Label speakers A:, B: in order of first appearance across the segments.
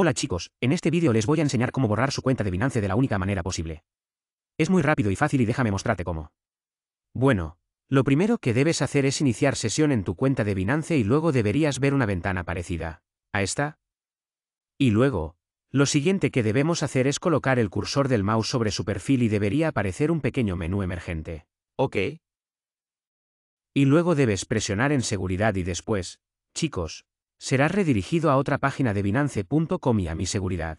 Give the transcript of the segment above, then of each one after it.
A: Hola chicos, en este vídeo les voy a enseñar cómo borrar su cuenta de Binance de la única manera posible. Es muy rápido y fácil y déjame mostrarte cómo. Bueno, lo primero que debes hacer es iniciar sesión en tu cuenta de Binance y luego deberías ver una ventana parecida a esta. Y luego, lo siguiente que debemos hacer es colocar el cursor del mouse sobre su perfil y debería aparecer un pequeño menú emergente. Ok. Y luego debes presionar en seguridad y después, chicos, serás redirigido a otra página de binance.com y a mi seguridad.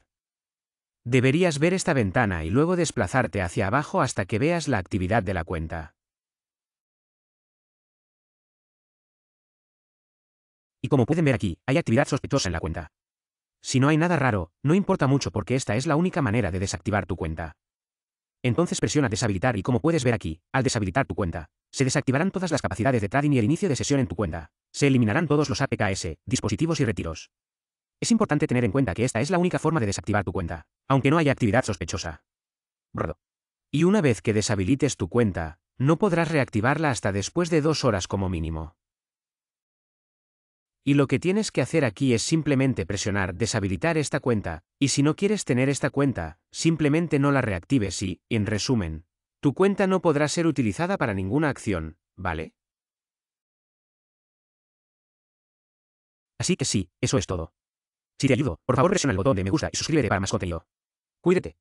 A: Deberías ver esta ventana y luego desplazarte hacia abajo hasta que veas la actividad de la cuenta. Y como pueden ver aquí, hay actividad sospechosa en la cuenta. Si no hay nada raro, no importa mucho porque esta es la única manera de desactivar tu cuenta. Entonces presiona deshabilitar y como puedes ver aquí, al deshabilitar tu cuenta, se desactivarán todas las capacidades de trading y el inicio de sesión en tu cuenta. Se eliminarán todos los APKS, dispositivos y retiros. Es importante tener en cuenta que esta es la única forma de desactivar tu cuenta, aunque no haya actividad sospechosa. Y una vez que deshabilites tu cuenta, no podrás reactivarla hasta después de dos horas como mínimo. Y lo que tienes que hacer aquí es simplemente presionar deshabilitar esta cuenta, y si no quieres tener esta cuenta, simplemente no la reactives y, en resumen, tu cuenta no podrá ser utilizada para ninguna acción, ¿vale?
B: Así que sí, eso es todo. Si te ayudo, por favor presiona el botón de me gusta y suscríbete para más contenido. Cuídate.